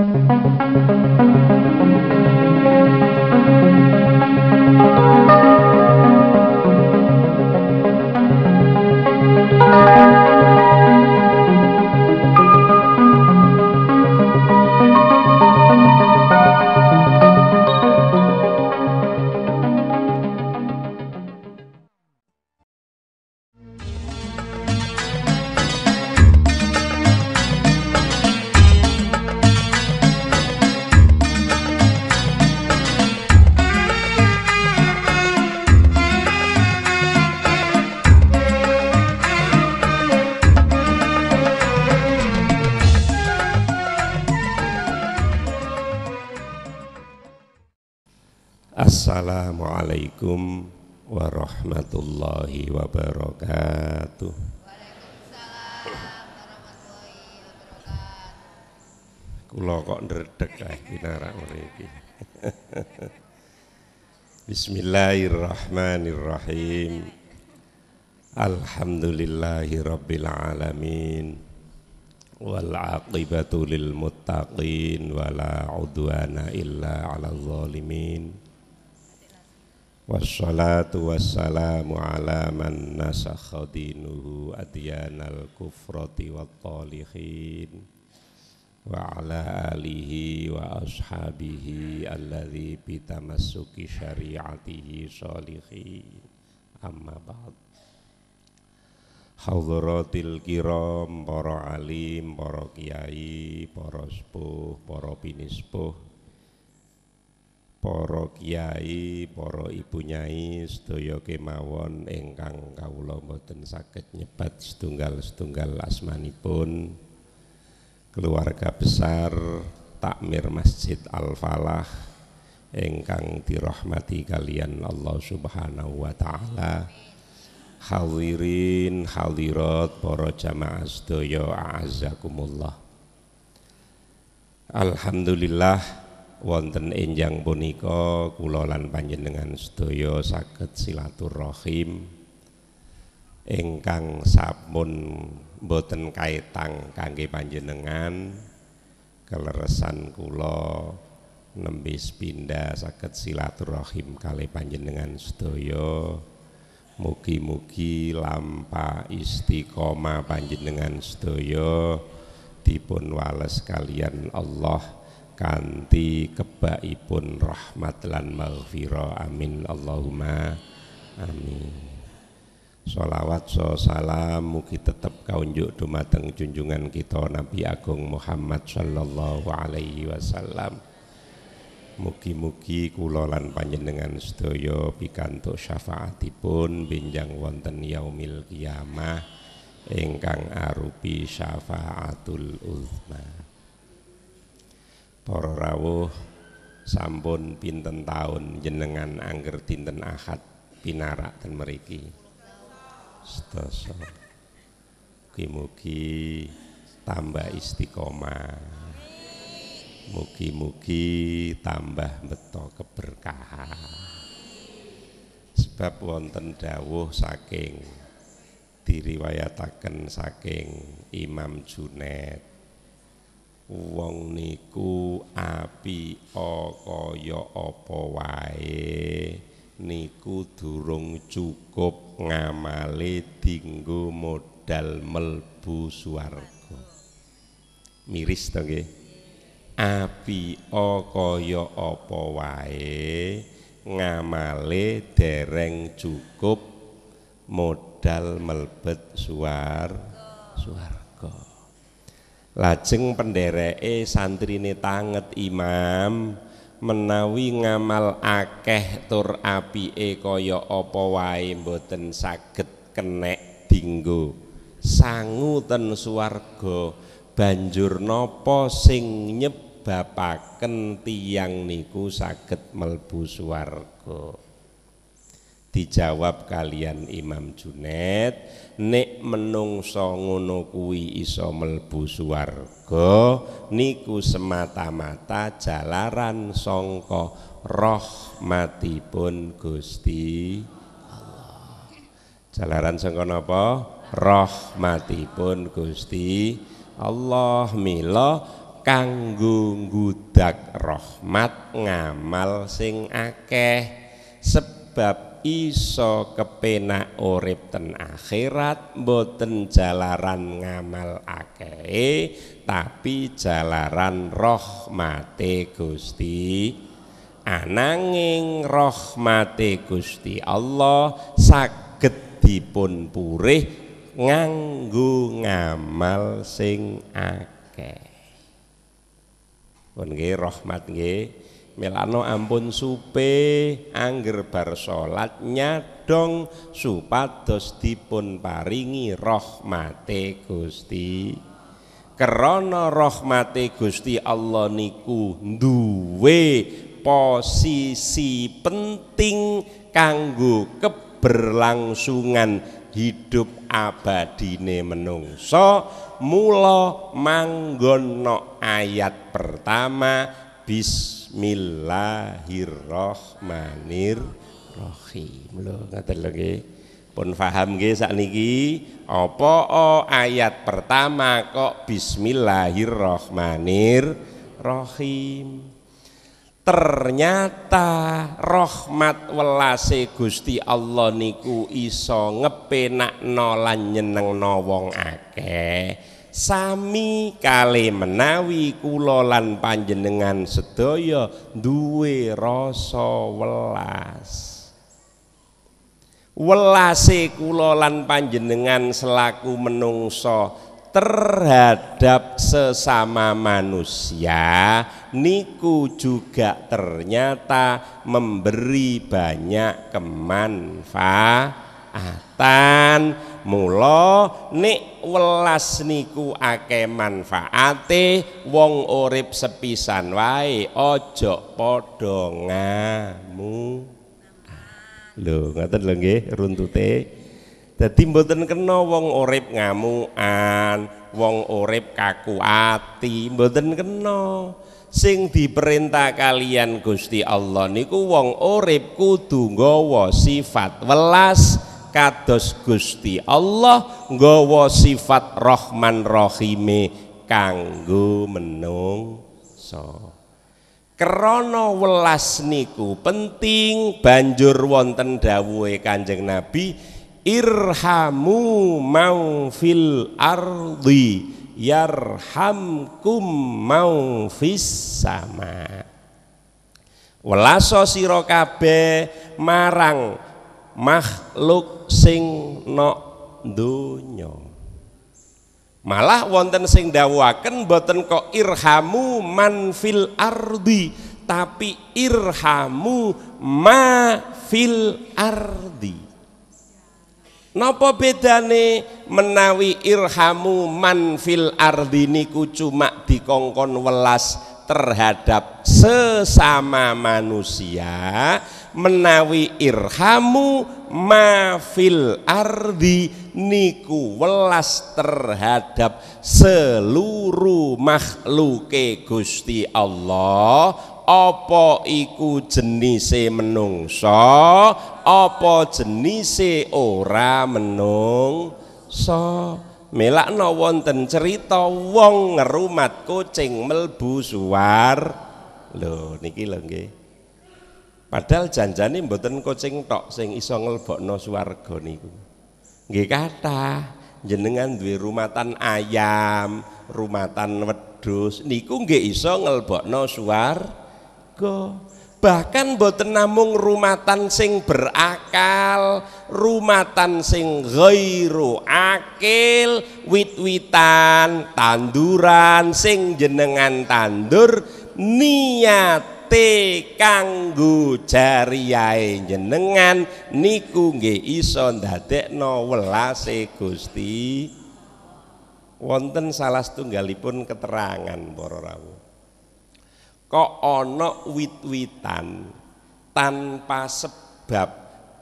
Música warahmatullahi wabarakatuh. Kula kok ndredeg ah pinarak mriki. Bismillahirrahmanirrahim. Alhamdulillahi rabbil alamin. Wal aqibatu lil muttaqin wala udwana illa 'alal zalimin. Wassalatu wassalamu ala man nasakha dinuhu adyanal kufrati wat talihin wa ala alihi wa ashabihi alladhi bitamassuki syari'atihi salihin amma ba'd Hadrotil kiram, para alim, para kiai, para sepuh, para pinispuh, para kiai, para ibu nyai sedaya kemawon ingkang kawula mboten saged nyebat setunggal-setunggal asmanipun keluarga besar takmir Masjid Al-Falah ingkang dirahmati kalian Allah Subhanahu wa taala. Hadirin hadirat para jamaah sedaya azakumullah. Alhamdulillah wonten enjang punika kula lan panjenengan sedaya saged silaturahim ingkang sampun boten kaitang kangge panjenengan keleresan kula nembe pindah saged silaturahim kali panjenengan sedaya mugi-mugi lampa istiqomah panjenengan sedaya dipun wales kalian Allah Kanti kebaipun rahmat lan maghfira amin Allahumma amin Solawat, so salam mugi tetep kaunjuk dumateng junjungan kita Nabi Agung Muhammad sallallahu alaihi wasallam Mugi-mugi kulolan panjenengan sedaya pikantuk syafaatipun binjang wonten yaumil kiamah ingkang arupi syafaatul uzma para rawuh sampun pinten taun jenengan angger dinten Ahad pinarak dan meriki, Sedasa. Mugi-mugi tambah istiqomah. Mugi-mugi tambah beto keberkahan. Sebab wonten dawuh saking diriwayataken saking Imam Junet wong niku api kaya opo wae niku durung cukup ngamale tinggu modal melbu swarga miris to nggih api kaya opo wae ngamale dereng cukup modal melbet suar suar lajeng pendereke santrine tanget imam menawi ngamal akeh tur apike kaya apa wae mboten saged kenek dinggo sangu ten swarga banjur napa sing nyebabaken tiyang niku saged melbu swarga dijawab kalian Imam Junet nek menung ngono kuwi iso mlebu swarga niku semata-mata jalaran songko, roh mati pun Gusti Allah jalaran roh mati pun Gusti Allah mila kanggo gudak rohmat ngamal sing akeh sebab iso kepenak urip ten akhirat boten jalaran ngamal akeh tapi jalaran rahmate Gusti ananging rahmate Gusti Allah saged dipun purih nganggu ngamal sing akeh pun nggih rahmat nggih Melano ampun supe angger bar salat nyadong supados dipun paringi rahmate Gusti. Kerana rahmate Gusti Allah niku duwe posisi penting kanggo keberlangsungan hidup abadine menungso mula manggono ayat pertama Bismillahirrahmanirrahim. Lho ngaten lho nggih. Pun paham nggih sakniki apa ayat pertama kok bismillahirrahmanirrahim. Ternyata rahmat welase Gusti Allah niku iso ngepenakno lan nyenengno wong akeh sami kali menawi kulolan panjenengan sedaya duwe rasa welas welase kulolan panjenengan selaku menungso terhadap sesama manusia niku juga ternyata memberi banyak kemanfaat manfaatan mulo nek welas niku ake manfaate wong urip sepisan wae ojo podonga ngamu lho ngoten lho nggih runtute dadi mboten kena wong urip ngamuan wong urip kaku ati mboten kena sing diperintah kalian Gusti Allah niku wong urip kudu nggawa sifat welas kados Gusti Allah nggawa sifat Rahman Rahime kanggo menungso. Krana welas niku penting banjur wonten dawuhe Kanjeng Nabi irhamu mau fil ardi yarhamkum mau fis sama. Welaso sira kabeh marang makhluk sing nok dunyo malah wonten sing dawaken, boten kok irhamu man ardi tapi irhamu ma fil ardi Nopo bedane menawi irhamu man fil ardi niku cuma dikongkon welas terhadap sesama manusia menawi irhamu mafil ardi niku welas terhadap seluruh makhluke Gusti Allah apa iku jenise menungso apa jenise ora menungso melakno wonten cerita wong ngerumat kucing melbu suar. lho niki lho nggih Padahal janjane mboten kucing tok sing iso nglebokno swarga niku. Nggih kata jenengan duwe rumatan ayam, rumatan wedhus niku nggih iso nglebokno swarga. Bahkan mboten namung rumatan sing berakal, rumatan sing ghairu akil, wit-witan, tanduran sing jenengan tandur niat nate kanggo jariyae jenengan niku nggih iso ndadekno welase Gusti wonten salah setunggalipun keterangan para rawuh kok ana wit-witan tanpa sebab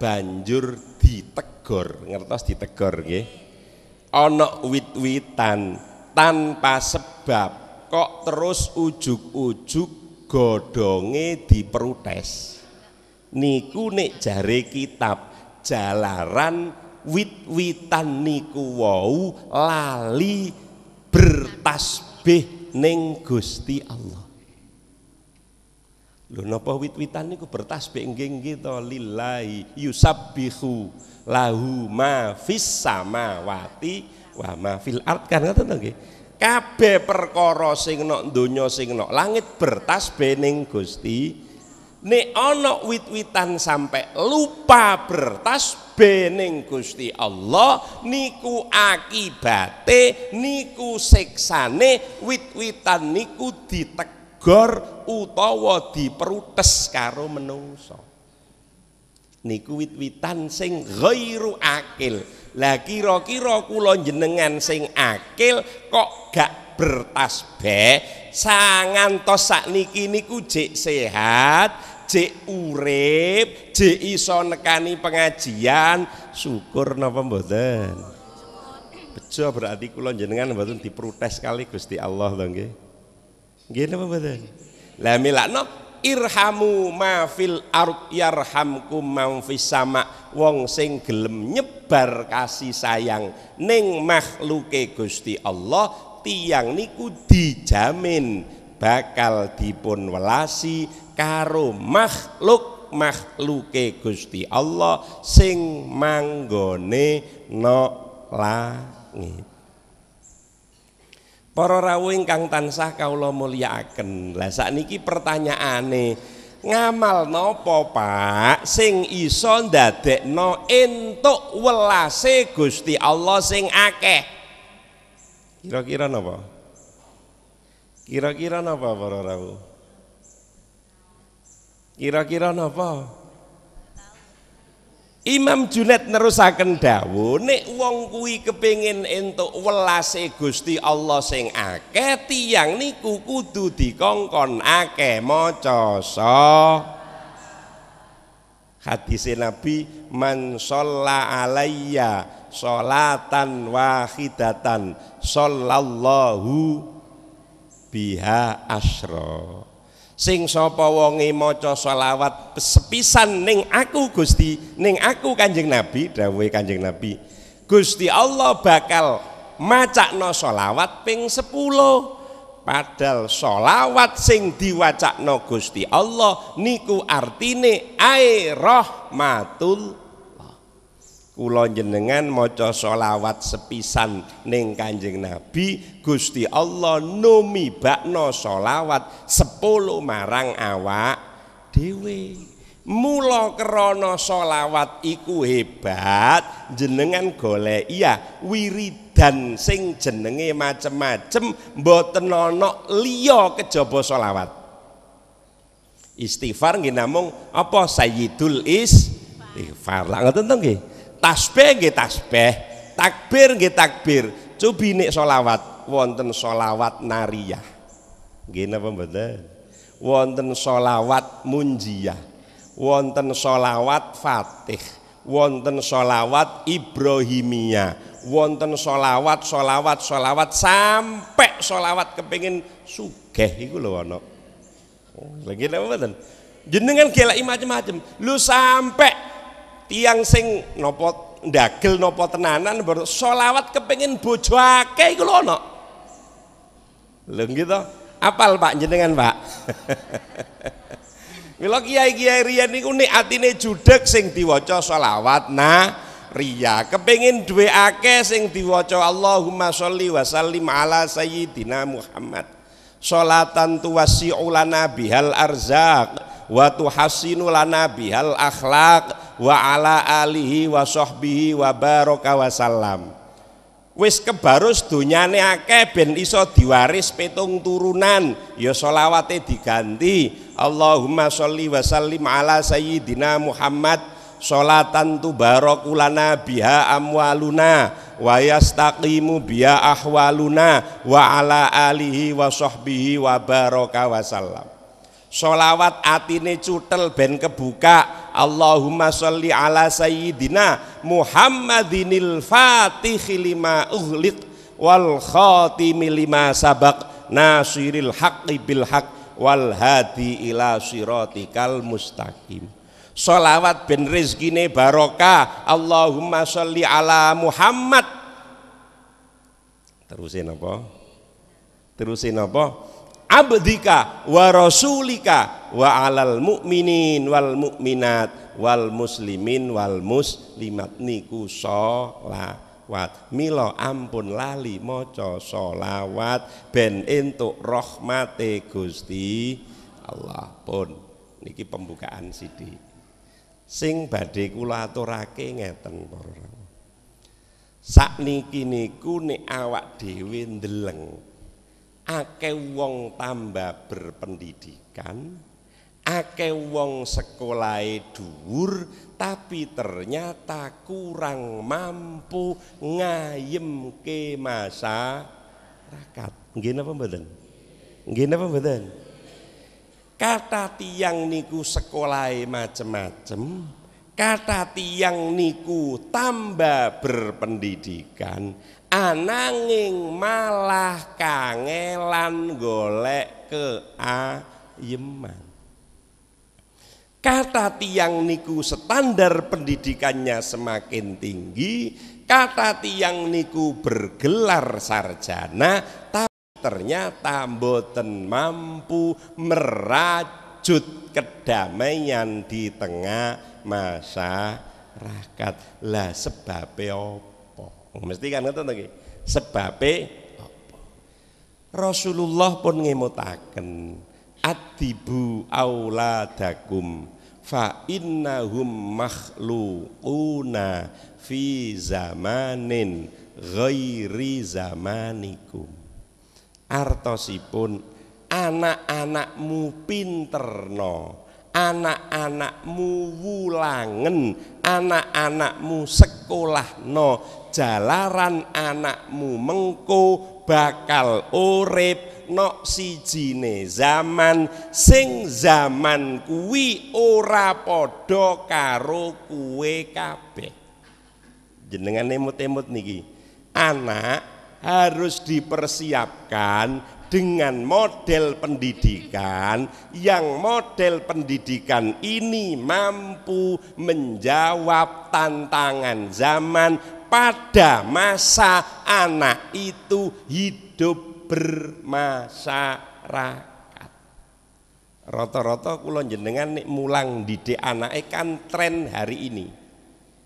banjur ditegor ngertos ditegor nggih ana wit-witan tanpa sebab kok terus ujuk ujuk godhonge diperutes niku nek jare kitab jalaran wit-witan niku wau lali bertasbih ning Gusti Allah Lho napa wit-witan niku bertasbih nggih to lillahi yusabbihu lahu ma fis samawati wa ma fil ard kan ngoten to nggih kabeh perkara sing nok donya sing nok langit bertas bening Gusti nek ana wit-witan sampai lupa bertas bening Gusti Allah niku akibate niku siksane wit-witan niku ditegor utawa diperudes karo menungso niku wit-witan sing ghairu akil lah kira-kira kula jenengan sing akil kok gak bertasbih sangantos sakniki niku jek sehat, jek urip, jek iso nekani pengajian, syukur napa mboten? Bejo berarti kula jenengan mboten diprotes kali Gusti Allah to nggih. Nggih napa mboten? Lah milakno irhamu ma fil ard yarhamkum man fis sama wong sing gelem nyebar kasih sayang ning makhluke Gusti Allah tiang niku dijamin bakal dipun welasi karo makhluk makhluke Gusti Allah sing manggone nok langit Para rawuh ingkang tansah kawula mulyakaken. Lah sakniki pertanyaane ngamal nopo Pak sing iso no entuk welase Gusti Allah sing akeh. Kira-kira napa? Kira-kira napa para rawuh? Kira-kira napa? Imam Junet nerusaken dawu nek wong kuwi kepengin entuk welase Gusti Allah sing akeh tiyang niku kudu dikongkon akeh maca Hadis Nabi man sholla alayya sholatan wahidatan sallallahu biha asra sing sapa wonge maca selawat sepisan ning aku Gusti ning aku Kanjeng Nabi dawuhe Kanjeng Nabi Gusti Allah bakal macakno selawat ping 10 padahal selawat sing diwacakno Gusti Allah niku artine ai rahmatul kula jenengan maca selawat sepisan neng Kanjeng Nabi Gusti Allah numi bakno solawat sepuluh marang awak dewi Mula krana solawat iku hebat jenengan golek iya wiri dan sing jenenge macem-macem mboten ana liya kejaba solawat istighfar nggih namung apa sayyidul istighfar lak ngoten to nggih tasbih nggih tasbih takbir nggih takbir Cubinik solawat wonten solawat nariyah. Gini apa beda? Wonten solawat munjiyah. Wonten solawat fatih. Wonten solawat Ibrahimiyah. Wonten solawat solawat solawat sampai solawat kepingin sugeh itu loh, wano. Lagi apa beda? Jenengan kela macam-macam. Lu sampai tiang sing nopot dagel nopo tenanan baru solawat kepengin bojo akeh iku lho gitu. Apal Pak jenengan Pak. Mila kiai-kiai ini niku nek atine judeg sing diwaca solawat nah ria kepengin duwe akeh sing diwaca Allahumma sholli wa sallim ala sayyidina Muhammad salatan tuwasi'u lana bihal arzak wa tuhasinu lana bihal akhlak wa ala alihi wa sahbihi wa baraka wa salam wis kebarus dunyane akeh ben iso diwaris petung turunan ya solawate diganti Allahumma sholli wa sallim ala sayyidina Muhammad solatan tubarakulana biha amwaluna wa yastaqimu biha ahwaluna wa ala alihi wa sahbihi wa baraka wa salam solawat atine cutel ben kebuka Allahumma salli ala sayyidina Muhammadinil fatihi lima ughliq wal khatimi lima Sabak nasiril haqqi bil haq wal hadi ila siratikal mustaqim Salawat ben rezekine barokah Allahumma sholli ala Muhammad Terusin apa? Terusin apa? abdika wa rasulika wa alal mu'minin wal mu'minat wal muslimin wal muslimat niku sholawat milo ampun lali moco sholawat ben entuk rahmate gusti Allah pun niki pembukaan sidi sing badhe kula aturake ngeten para sakniki niku nek awak dhewe ndeleng ake wong tambah berpendidikan, ake wong sekolah dhuwur tapi ternyata kurang mampu masa rakat masa rakyat. mboten? gini apa mboten? Kata tiang niku sekolah macem-macem, kata tiang niku tambah berpendidikan, ananging malah kangelan golek ke ayeman kata tiang niku standar pendidikannya semakin tinggi kata tiang niku bergelar sarjana tapi ternyata mboten mampu merajut kedamaian di tengah masyarakat lah sebabnya mesti kan ngoten nggih sebabe apa Rasulullah pun ngemutaken adibu auladakum fa innahum makhluquna fi zamanin ghairi zamanikum artosipun anak-anakmu pinterno anak-anakmu wulangen anak-anakmu sekolah no jalaran anakmu mengko bakal urip nok sijine zaman sing zaman kuwi ora padha karo kuwe kabeh jenengan emut-emut niki anak harus dipersiapkan dengan model pendidikan yang model pendidikan ini mampu menjawab tantangan zaman pada masa anak itu hidup bermasyarakat Roto-roto kula jenengan nek mulang didik anake kan tren hari ini.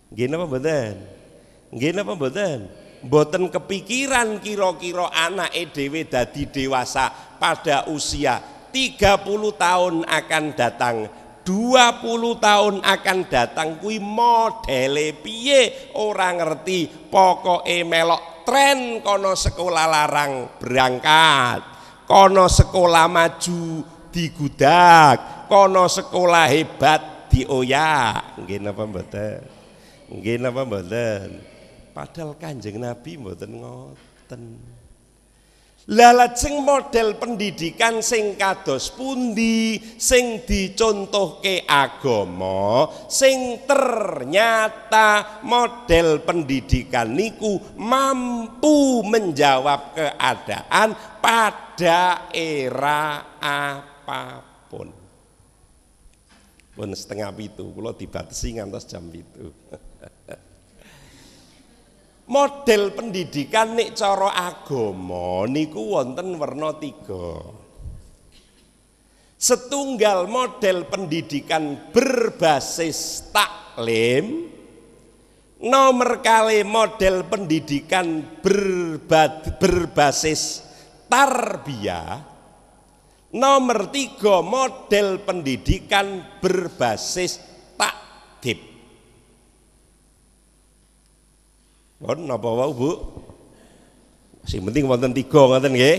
Nggih napa mboten? Nggih napa mboten? boten kepikiran kira-kira anak edw dadi dewasa pada usia 30 tahun akan datang 20 tahun akan datang kuwi modele piye orang ngerti pokok melok tren kono sekolah larang berangkat kono sekolah maju digudak kono sekolah hebat dioyak nggih napa mboten nggih napa mboten Padahal Kanjeng Nabi mboten ngoten. Lah sing model pendidikan sing kados pundi sing dicontohke agama sing ternyata model pendidikan niku mampu menjawab keadaan pada era apapun. Pun setengah itu, kalau dibatasi ngantos jam itu. model pendidikan nek cara agama niku wonten werna tiga setunggal model pendidikan berbasis taklim nomor kali model pendidikan berba, berbasis tarbia nomor tiga model pendidikan berbasis takdib. Pun napa wau, Bu? Si penting wonten tiga ngoten nggih.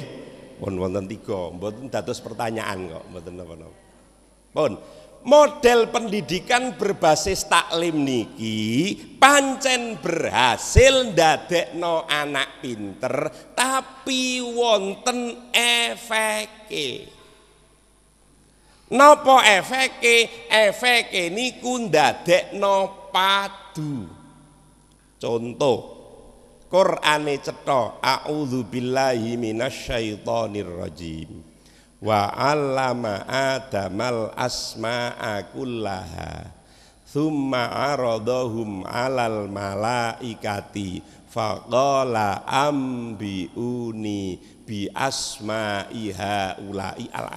Pun wonten tiga, mboten dados pertanyaan kok, mboten napa-napa. Pun model pendidikan berbasis taklim niki pancen berhasil ndadekno anak pinter tapi wonten efeke. efek, efeke? Efeke niku ndadekno padu. Contoh Qur'ane cetha a'udzubillahi minasyaitonir rajim wa 'allama adamal asma'a kullaha thumma 'aradahum 'alal malaikati faqala ambiuni bi asma'iha ulai al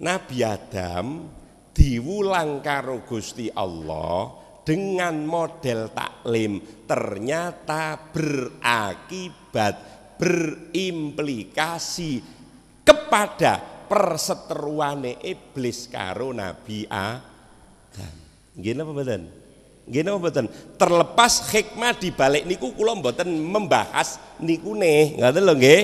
Nabi Adam diwulang karo Gusti Allah dengan model taklim ternyata berakibat berimplikasi kepada perseteruan iblis karo Nabi Adam. Nggih napa mboten? Nggih Terlepas hikmah di balik niku kula mboten membahas niku nih, ngoten lho nggih.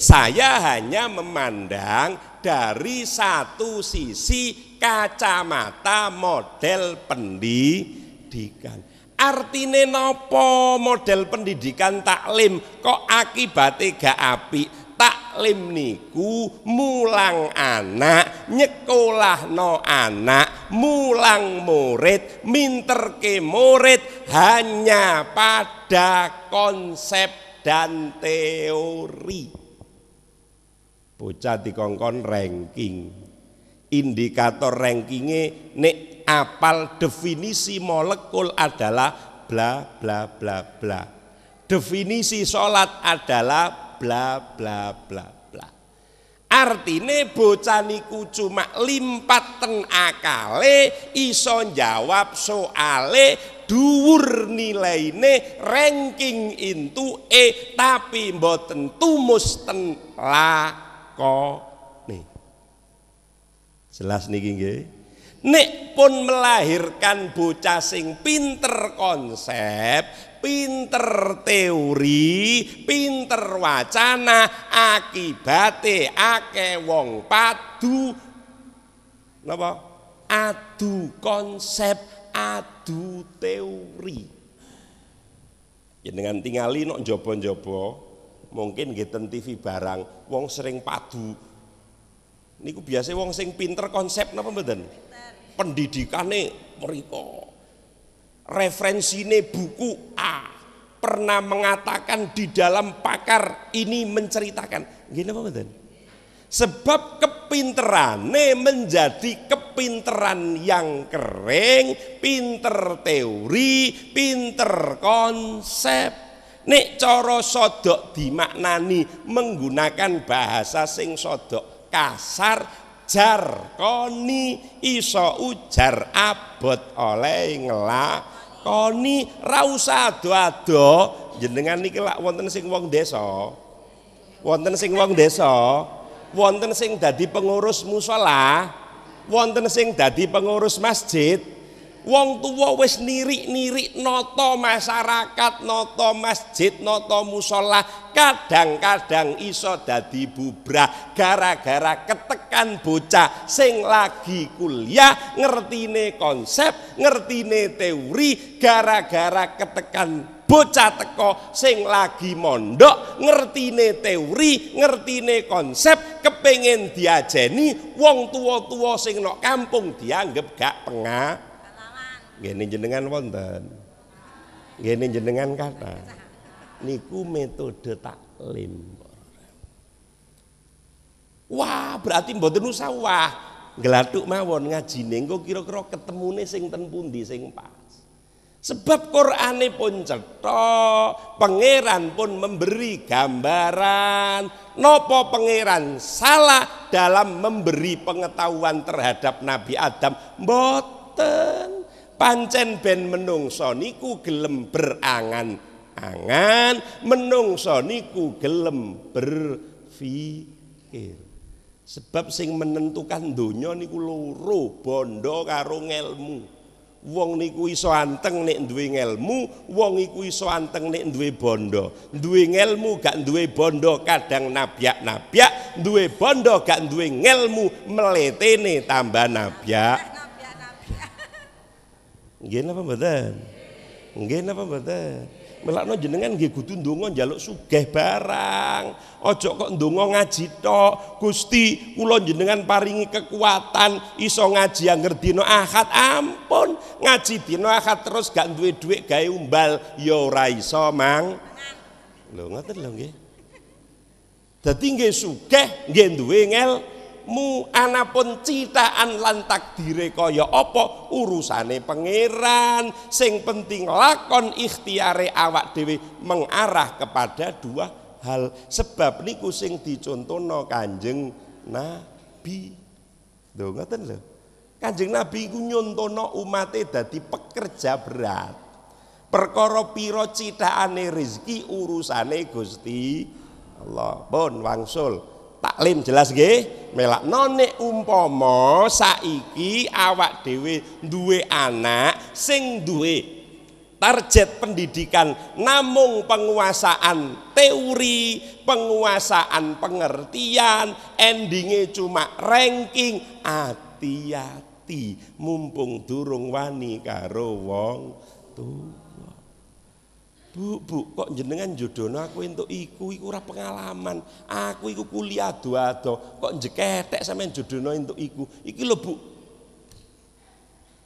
Saya hanya memandang dari satu sisi kacamata model pendi pendidikan. Artine nopo model pendidikan taklim kok akibatnya gak apik. Taklim niku mulang anak, nyekolah no anak, mulang murid, ke murid hanya pada konsep dan teori. Bocah dikongkon ranking, indikator rankingnya ne apal definisi molekul adalah bla bla bla bla. Definisi sholat adalah bla bla bla bla. Artine bocah niku cuma limpat teng akale iso jawab soale dhuwur nilaine ranking itu e tapi mboten tumus ten lakone. Jelas niki nggih. Nek pun melahirkan bocah sing pinter konsep, pinter teori, pinter wacana, akibate ake wong padu napa? Adu konsep, adu teori. dengan tingali nok jopo jopo mungkin kita TV barang, wong sering padu. Niku biasa wong sing pinter konsep napa mboten? pendidikane mereka referensine buku A pernah mengatakan di dalam pakar ini menceritakan gini apa betul? sebab kepinterane menjadi kepinteran yang kering, pinter teori, pinter konsep. Nek coro sodok dimaknani menggunakan bahasa sing sodok kasar ajar koni iso ujar abot oleh ngelakoni koni rausa ado-ado jenengan niki lak wonten sing wong desa wonten sing wong desa wonten sing dadi pengurus musola wonten sing dadi pengurus masjid Wong tuwa wis nirik-nirik nata masyarakat, nata masjid, nata musala, kadang-kadang iso dadi bubrah gara-gara ketekan bocah sing lagi kuliah ngertine konsep, ngertine teori gara-gara ketekan bocah teko sing lagi mondok ngertine teori ngertine konsep kepengen diajeni wong tua-tua sing nok kampung dianggap gak pengak Gini jenengan wonten. Gini jenengan kata. Niku metode taklim. Wah, berarti mboten usah wah. Gelatuk mawon ngajine engko kira-kira ketemune sing ten pundi sing pas. Sebab Qur'ane pun cerita, pangeran pun memberi gambaran. Nopo pangeran salah dalam memberi pengetahuan terhadap Nabi Adam? Mboten pancen ben menungso niku gelem berangan-angan menungso niku gelem berfikir. sebab sing menentukan donya niku loro bondo karo ngelmu wong niku iso anteng nek duwe ngelmu wong iku iso anteng nek duwe bondo duwe ngelmu gak duwe bondo kadang nabyak-nabyak duwe bondo gak duwe ngelmu meletene tambah nabyak Nggih napa mboten? Nggih napa mboten? Melakno jenengan nggih kudu ndonga njaluk sugih barang. Ojo kok ndonga ngaji tok. Gusti, kula jenengan paringi kekuatan iso ngaji anger dina Ahad. Ampun, ngaji dina Ahad terus gak duwe dhuwit gawe umbal ya ora iso, Mang. Lho ngoten lho nggih. Dadi nggih sugih, nggih duwe ngel. mu anapun citaan lan takdire kaya apa urusane pangeran sing penting lakon ikhtiare awak dhewe mengarah kepada dua hal sebab niku sing dicontohno Kanjeng Nabi lho ngoten lho Kanjeng Nabi iku nyontono umate dadi pekerja berat perkara pira citaane rezeki urusane Gusti Allah pun bon, wangsul taklim jelas nggih melak none umpama saiki awak dhewe duwe anak sing duwe target pendidikan namung penguasaan teori penguasaan pengertian endingnya cuma ranking hati-hati mumpung durung wani karo wong tuh Bu, bu, kok jenengan jodono aku entuk iku, iku ora pengalaman. Aku iku kuliah doa ado kok jeketek sampean jodono entuk iku. Iki lho, Bu.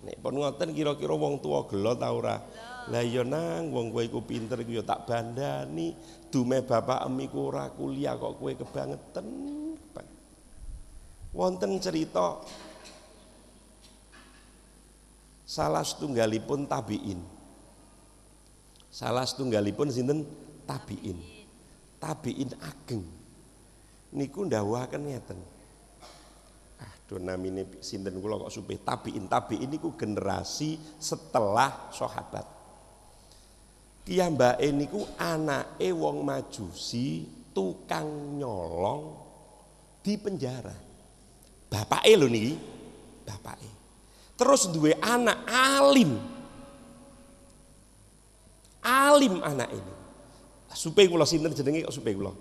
Nek pon ngoten kira-kira wong tua gelo ta ora? Lah ya nang wong kowe iku pinter iku ya tak bandani. Dume bapak emiku ora kuliah kok kowe kebangetan. Wonten cerita salah setunggalipun tabiin. Salah setunggalipun sinten tabiin. Tabiin ageng. Niku ndawuhaken ngeten. Aduh namine sinten kula kok supih tabiin. Tabiin niku generasi setelah sahabat. Kiyambake niku anake wong Majusi tukang nyolong di penjara. Bapake lho niki, bapake. Terus duwe anak alim Alim anak ini. Supaya kula sinten jenenge kok supaya kula.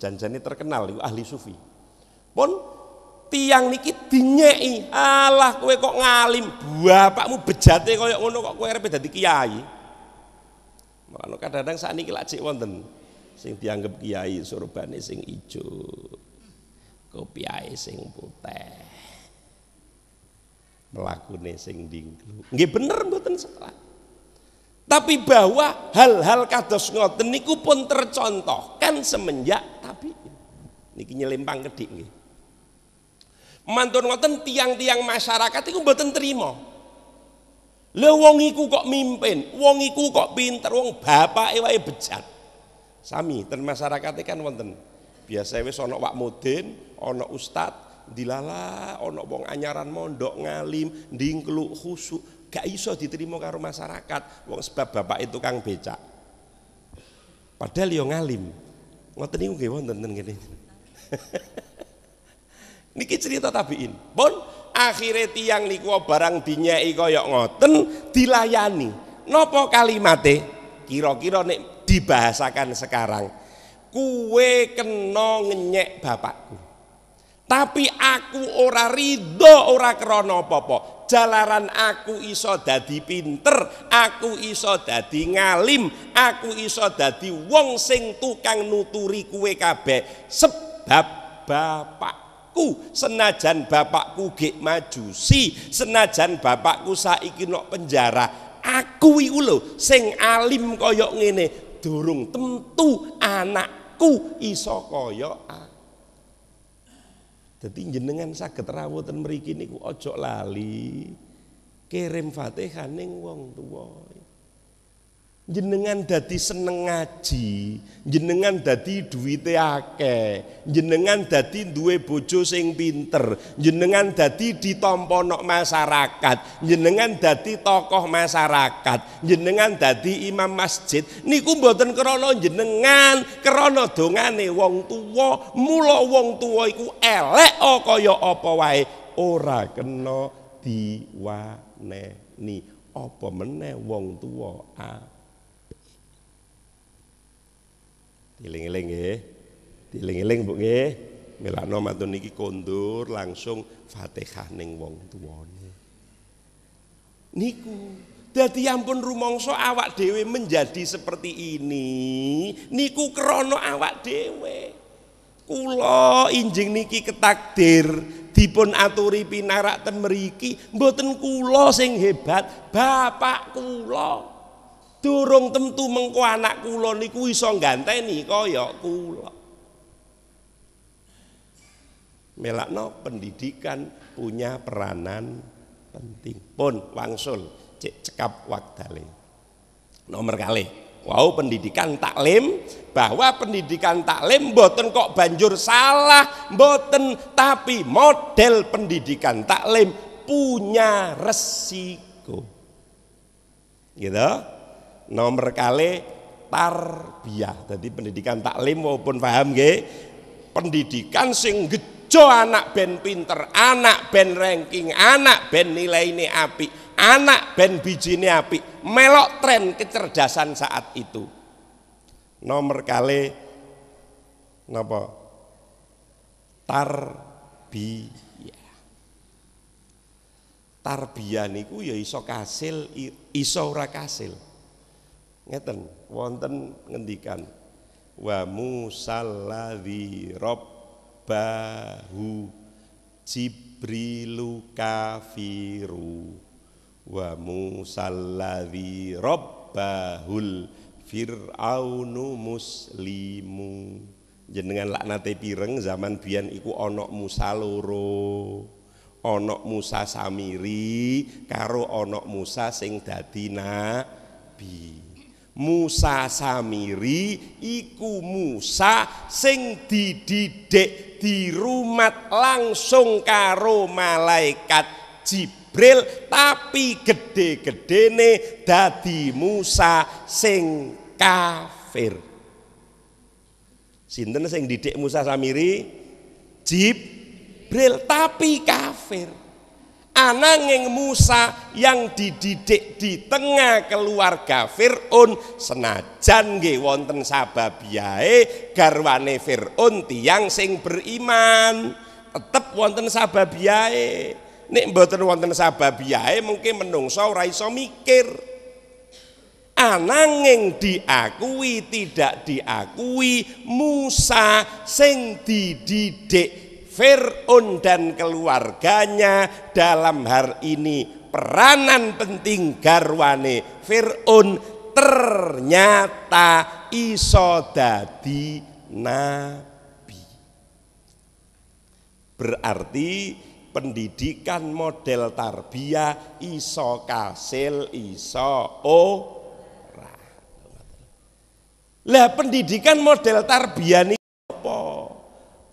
Janjane terkenal iku ahli sufi. Pun tiang niki dinyeki. Allah kowe kok ngalim, buah bapakmu bejate kaya ngono kok kowe arep dadi kiai. Makanya kadang-kadang saat niki lak cek wonten sing dianggap kiai surbane sing ijo. Kopi Kopiahe sing putih. Melakune sing dingklu, Nggih bener mboten sekolah. Tapi bahwa hal-hal kados ngoten niku pun tercontohkan semenjak tapi Niki nyelempang kedik nggih. Mantun ngoten tiang-tiang masyarakat itu mboten terima. Lha wong iku kok mimpin, wong iku kok pinter, wong bapake wae bejat. Sami ten masyarakate kan wonten. Biasa wis ana Wak Mudin, ana ustad, dilala ana wong anyaran mondok ngalim, ndingkluk khusuk, gak iso diterima karo masyarakat wong sebab bapak itu kang becak padahal yo ya ngalim ngoten niku nggih wonten ten ngene niki cerita tabiin pun akhirnya tiang niku barang dinyai koyok ngoten dilayani nopo kalimate kira-kira nek dibahasakan sekarang kue kena ngenyek bapakku tapi aku ora ridho ora krana apa-apa. Jalaran aku iso dadi pinter, aku iso dadi ngalim, aku iso dadi wong sing tukang nuturi kue kabeh sebab bapakku senajan bapakku gek majusi, senajan bapakku saiki nok penjara, aku iku lho sing alim kaya ngene durung tentu anakku iso kaya aku. Jadi jenengan sakit rawutan mriki niku ojo lali kirim fatihah neng wong tuwoi jenengan dadi seneng ngaji, jenengan dadi duwite akeh, jenengan dadi duwe bojo sing pinter, jenengan dadi ditampa masyarakat, jenengan dadi tokoh masyarakat, jenengan dadi imam masjid. Niku mboten krana jenengan, krana dongane wong tuwa. Mula wong tuwa iku elek kaya apa wae ora kena diwaneni. Apa meneh wong tuwa ah. Iling-iling nggih. Diiling-iling Bu nggih. Melakno matur niki kondur langsung Fatihah ning wong tuwane. Niku jadi ampun rumongso awak dewe menjadi seperti ini niku krana awak dewe. Kulo injing niki ketakdir dipun aturi pinarak temeriki mboten kulo sing hebat, bapak kulo. Durung tentu mengko anak kula niku iso ganteni kaya kula. Melakno pendidikan punya peranan penting. Pun wangsul cek cekap waktale. Nomor kali. Wow pendidikan taklim bahwa pendidikan taklim boten kok banjur salah boten tapi model pendidikan taklim punya resiko gitu Nomor kali tarbiyah. Jadi pendidikan taklim maupun paham nggih. Pendidikan sing gejo anak ben pinter, anak ben ranking, anak ben nilai ini api, anak ben biji ini api. Melok tren kecerdasan saat itu. Nomor kali napa? Tarbiyah tarbiyah niku ya iso kasil iso ora kasil ngeten wonten ngendikan wa musalladzi rabbahu jibrilu kafiru wa musalladzi rabbahul fir'aunu muslimu jenengan laknate pireng zaman biyen iku ana Musa loro ana Musa Samiri karo ana Musa sing dadi nabi Musa Samiri iku Musa sing dididik di rumah langsung karo malaikat Jibril tapi gede-gedene dadi Musa sing kafir. Sinten sing didik Musa Samiri? Jibril tapi kafir. Ananging Musa yang dididik di tengah keluarga Firun senajan nge wonten sababiae garwane Fir'un tiang sing beriman tetep wonten sababiae nek mboten wonten sababiae mungkin menungso raiso iso mikir ananging diakui tidak diakui Musa sing dididik Fir'un dan keluarganya dalam hal ini peranan penting garwane Fir'un ternyata iso dadi nabi berarti pendidikan model tarbiyah iso kasil iso oh lah pendidikan model tarbiyah ini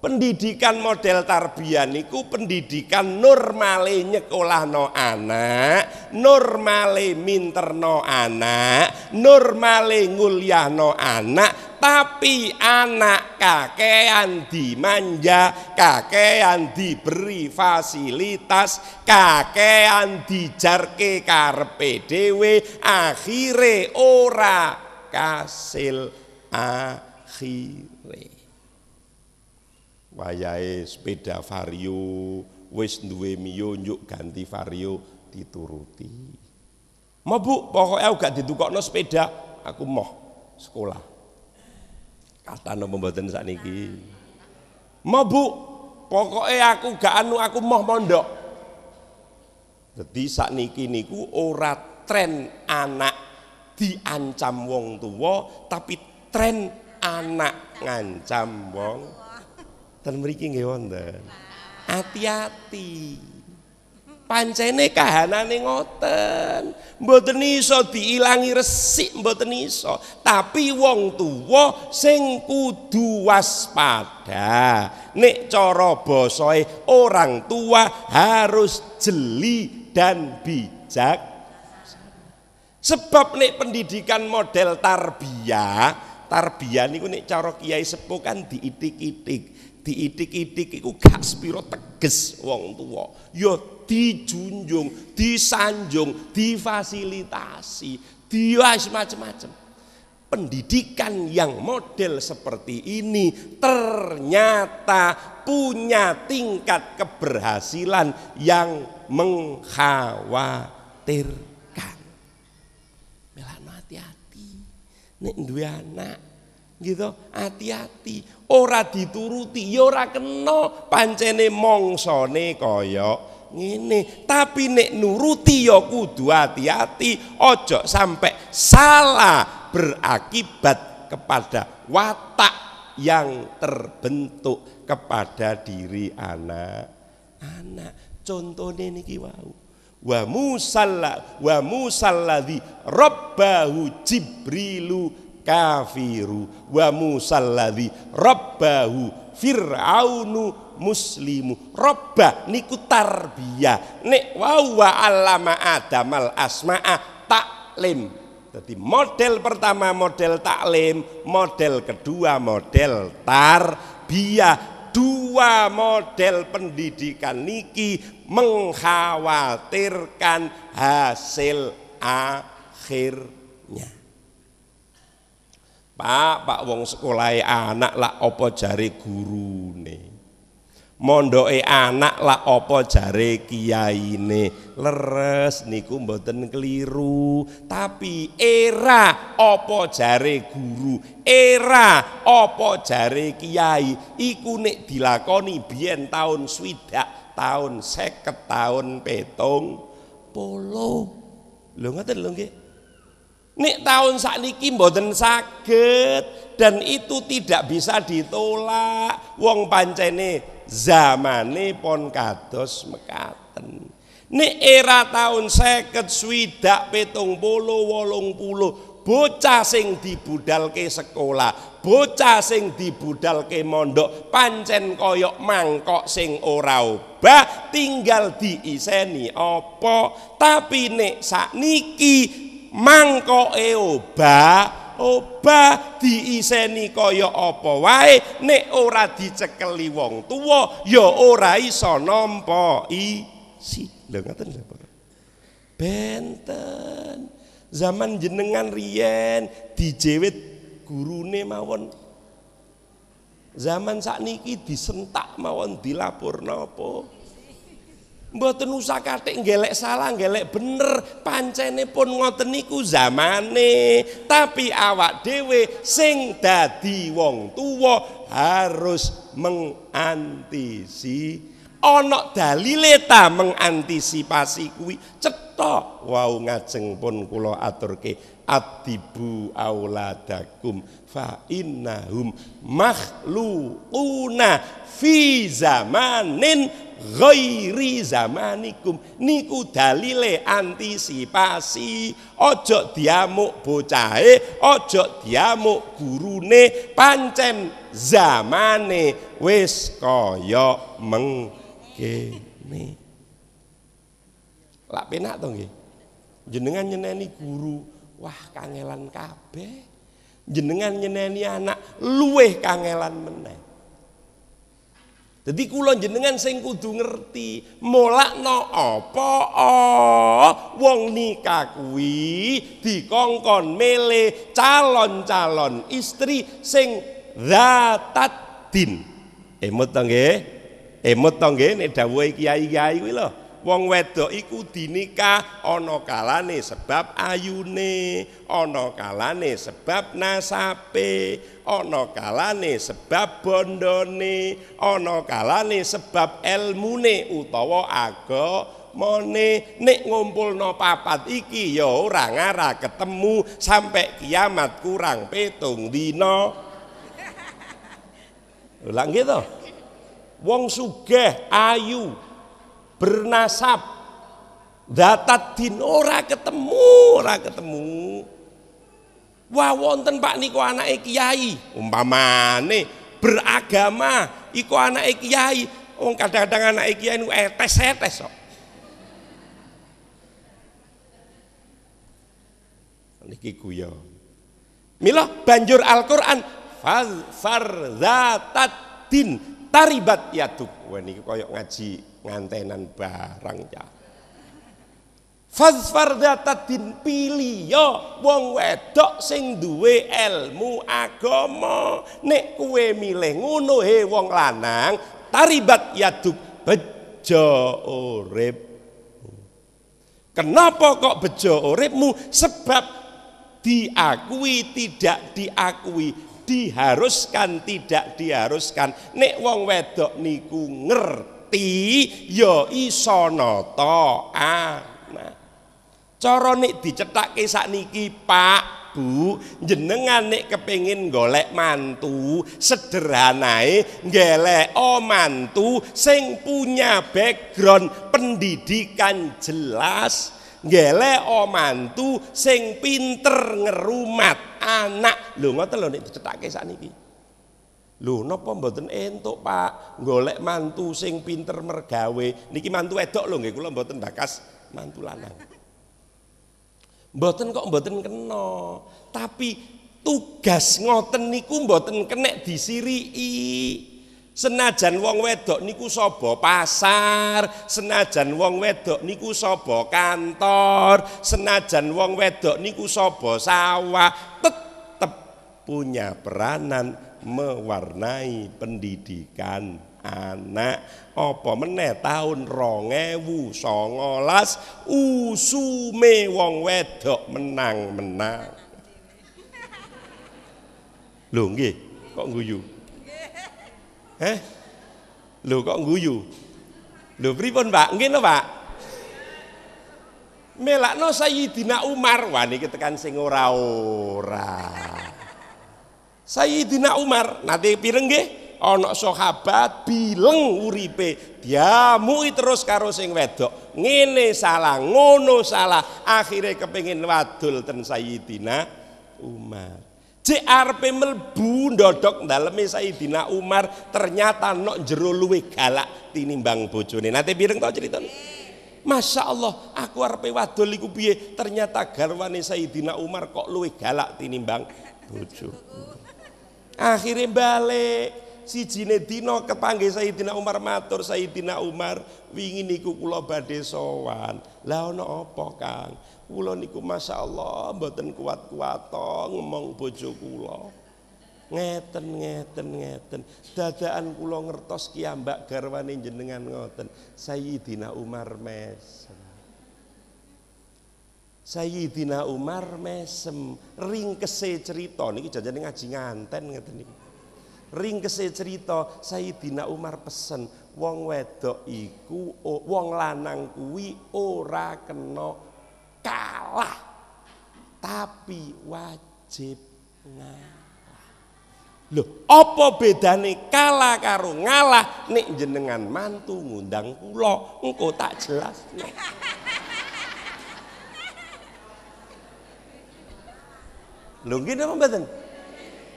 pendidikan model tarbiyah niku pendidikan normale nyekolah no anak, normale minter no anak, normale nguliah no anak, tapi anak kakean dimanja, kakean diberi fasilitas, kakean dijarke karpe dewe akhire ora kasil akhir wayahe sepeda vario wis duwe mio nyuk ganti vario dituruti mabuk pokoknya gak no sepeda aku mau sekolah kata no nopo mboten sakniki mabuk pokoknya aku gak anu aku moh mondok jadi niki niku ora tren anak diancam wong tua tapi tren anak ngancam wong dan mriki nggih wonten. Hati-hati. Pancene kahanane ngoten. Mboten iso diilangi resik mboten iso. Tapi wong tuwa sing kudu waspada. Nek cara basae orang tua harus jeli dan bijak. Sebab nek pendidikan model tarbiyah, tarbiyah niku nek cara kiai sepuh kan diitik-itik diidik-idik iku gak sepiro teges wong tua ya dijunjung disanjung difasilitasi dia macam-macam pendidikan yang model seperti ini ternyata punya tingkat keberhasilan yang mengkhawatirkan melano hati-hati nek duwe anak gitu hati-hati ora dituruti ya ora kena pancene mongsone kaya ngene tapi nek nuruti ya kudu hati-hati ojo sampai salah berakibat kepada watak yang terbentuk kepada diri anak anak contohnya niki wau wa musalla wa di rabbahu jibrilu kafiru wa musalladhi rabbahu fir'aunu muslimu robba niku tarbiyah nek wau alama adamal asma'a taklim jadi model pertama model taklim model kedua model tarbiyah dua model pendidikan niki mengkhawatirkan hasil akhir Pak, Pak wong sekolah anak lak guru jare gurune. Mondoke anak opo jari kiai kiyaine. Leres niku mboten keliru, tapi era opo jari guru, era opo jari kiai iku nek dilakoni biyen tahun swidak, tahun seket tahun petung polo. Lo ngoten lo nggih. Nek tahun sakniki mboten saged dan itu tidak bisa ditolak. Wong pancene zamane pon kados mekaten. Nek era tahun seket swidak petung puluh wolung puluh bocah sing ke sekolah, bocah sing ke mondok, pancen koyok mangkok sing ora obah tinggal diiseni opo Tapi nek sakniki mangkoke obah obah diiseni kaya apa wae nek ora dicekeli wong tuwa ya ora iso nampa isi lho ngoten lho benten zaman jenengan riyen dijewit gurune mawon zaman sakniki disentak mawon dilapurna apa Mboten usah katik gelek salah, gelek bener. Pancene pun ngoten niku zamane. Tapi awak dhewe sing dadi wong tuwa harus mengantisi ana dalile ta mengantisipasi kuwi cetha wau ngajeng pun kula aturke adibu auladakum fa innahum makhluquna fi zamanin ghairi zamanikum niku dalile antisipasi ojo diamuk bocahe ojo diamuk gurune pancen zamane wis kaya mengkene lak penak to nggih jenengan nyeneni guru wah kangelan kabeh jenengan nyeneni anak luweh kangelan meneh. Jadi kula jenengan sing kudu ngerti, molakno apa wong nikah kuwi dikongkon mele calon-calon istri sing zatat din. Emot to nggih? Emot to nggih nek dawuhe kiai-kiai kuwi lho wong wedok iku dinikah ana kalane sebab ayune, ana kalane sebab nasape ana kalane sebab bondone, ana kalane sebab elmune utawa agama mone nek no papat iki ya ora ngara ketemu sampai kiamat kurang petung dino, lha nggih wong sugeh ayu bernasab datat din ora ketemu ora ketemu wah wonten Pak niku anak kiai umpamane beragama iku anak kiai wong kadang-kadang anak kiai nu etes-etes kok niki guya milo banjur Al-Qur'an farzatat din taribat yatuk. wah niki koyok ngaji ngantenan barang ya. Fazfar datatin pilih yo wong wedok sing duwe ilmu agama nek kue milih ngono he wong lanang taribat yaduk bejo urip Kenapa kok bejo uripmu? Sebab diakui tidak diakui, diharuskan tidak diharuskan. Nek wong wedok niku ngerti ngerti ya iso nata anak. Cara nek dicethake sakniki Pak Bu, jenengan nek kepengin golek mantu sederhanae nggelek o mantu sing punya background pendidikan jelas nggelek o mantu sing pinter ngerumat anak lho ngoten lho nek dicethake sakniki niki Lho napa mboten entuk Pak golek mantu sing pinter mergawe. Niki mantu wedok lho nggih kula mboten bakas mantu lanang. Mboten kok mboten kena. Tapi tugas ngoten niku mboten kenek disiriki. Senajan wong wedok niku sobo pasar, senajan wong wedok niku sobo kantor, senajan wong wedok niku sobo sawah, tetep punya peranan mewarnai pendidikan anak apa meneh taun songolas usume wong wedok menang-menang lu nggih kok guyu heh lu kok guyu lu pripun Pak nggih no Pak melakno Sayyidina Umar wani niki tekan sing ora-ora Sayyidina Umar nanti pireng nggih ana sahabat bileng uripe dia mui terus karo sing wedok ngene salah ngono salah akhirnya kepingin wadul ten Sayyidina Umar Cek arepe melbu ndodok daleme Sayyidina Umar ternyata nok jero luwe galak tinimbang bojone. nanti bireng tau critane? Masya Allah, aku arepe wadul iku biye Ternyata garwane Sayyidina Umar kok luwe galak tinimbang bojoku. Akhirnya balik sijine dina kepanggih Sayyidina Umar matur Sayyidina Umar wingi niku kula badhe sowan. Lah ana apa Kang? Kula niku masyaallah mboten kuat-kuat to ngomong bojo kula. Ngeten ngeten ngeten. Dadaan kula ngertos kiambak ambak garwane jenengan ngoten. Sayyidina Umar mes. Sayyidina Umar mesem ringkese cerita niki janjane ngaji nganten ngeten niku. Ringkese cerita Sayyidina Umar pesen wong wedok iku wong lanang kuwi ora kena kalah tapi wajib ngalah. Loh, apa bedane kalah karo ngalah nek jenengan mantu ngundang kula engko tak jelasno. Lho nggih badan? mboten?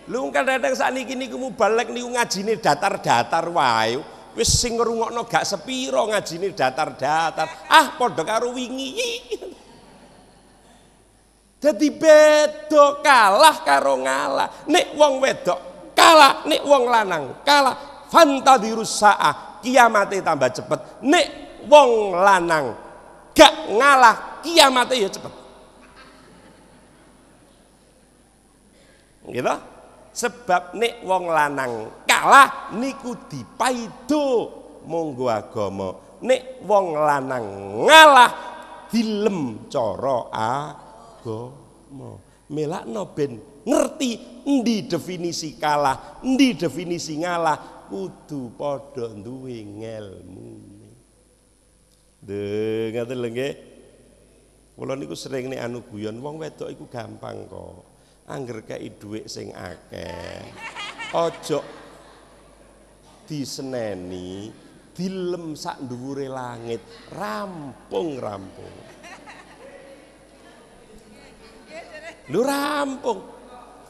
Lho kadang-kadang kamu kamu nih ngaji nih datar-datar wae. Wis sing ngrungokno gak ngaji nih datar-datar. Ah podok karo wingi. Jadi bedo kalah karo ngalah. Nek wong wedok kalah, nek wong lanang kalah. Fantadirus saah kiamate tambah cepet. Nek wong lanang gak ngalah kiamate ya cepet. gitu sebab nek wong lanang kalah niku dipaido monggo agama nek wong lanang ngalah dilem cara agama melakno ben ngerti endi definisi kalah endi definisi ngalah kudu padha duwe ngelmu Deh, ngaten lho nggih. Kula niku sering nek anu guyon wong wedok iku gampang kok angger kei dhuwit sing akeh ojo diseneni dilem sak dhuwure langit rampung-rampung lu rampung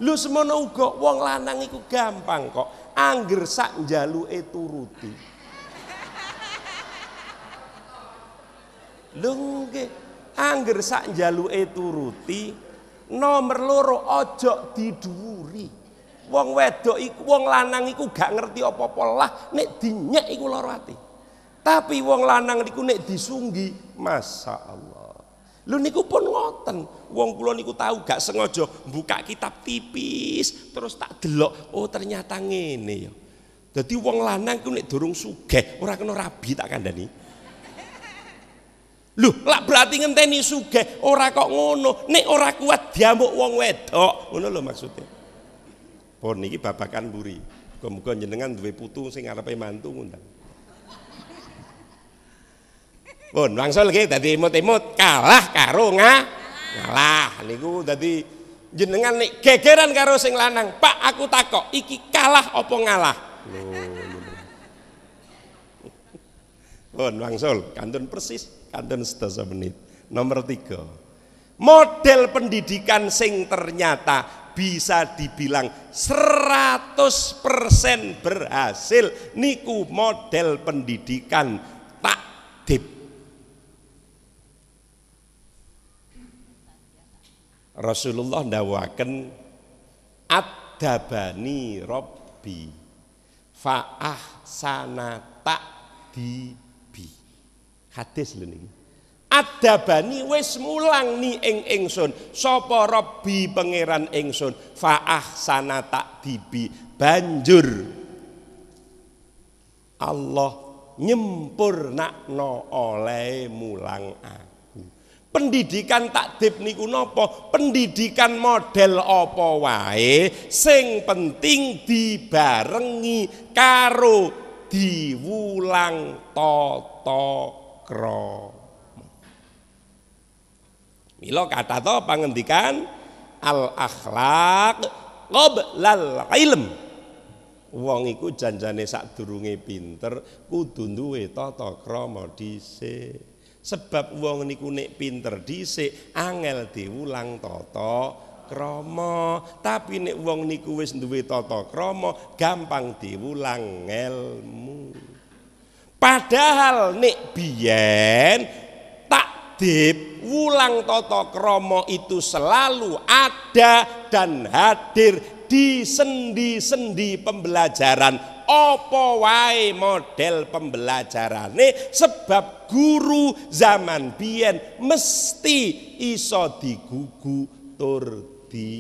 lu semono uga wong lanang iku gampang kok angger sak njaluke turuti lu nggih angger sak njaluke turuti Nomor loro ojo diduri, Wong wedok iku wong lanang iku gak ngerti apa-apa lah nek dinyek iku lara ati. Tapi wong lanang niku nek disunggi, Masya Allah. Lu niku pun ngoten. Wong kula niku tahu gak sengaja buka kitab tipis terus tak delok, oh ternyata ngene ya. Dadi wong lanang ku nek durung sugeh, orang kena rabi tak kandhani. Loh, lak berarti ngenteni sugih, ora kok ngono. Nek ora kuat diamuk wong wedok, ngono lho maksudnya. Pon niki babakan mburi. Muga-muga jenengan duwe putu sing arepe mantu ngundang. Pon, wangsul nggih dadi imut-imut kalah karo nga. Ngalah niku dadi jenengan nek gegeran karo sing lanang, "Pak, aku takok, iki kalah apa ngalah?" Lho. Pon, wangsul kantun persis. Kanten sedasa menit. Nomor tiga, model pendidikan sing ternyata bisa dibilang 100% berhasil niku model pendidikan takdib Rasulullah ndawaken adabani robbi fa'ah sana takdib Hadis lho niki. bani wis mulang ni ing ingsun sapa Rabbi pangeran ingsun fa ahsana takdibi banjur Allah nyempurnakno oleh mulang aku. Pendidikan takdib niku napa? Pendidikan model apa wae sing penting dibarengi karo diwulang tata makro. Milo kata to pangendikan al akhlak qoblal ilm. Wong iku janjane sadurunge pinter kudu duwe tata krama dhisik. Sebab wong niku nek pinter dhisik angel diulang tata krama. Tapi nek wong niku wis duwe tata krama gampang diulang ilmu. Padahal nek biyen takdib wulang toto kromo itu selalu ada dan hadir di sendi-sendi pembelajaran opo wae model pembelajaran nih sebab guru zaman biyen mesti iso digugu tur di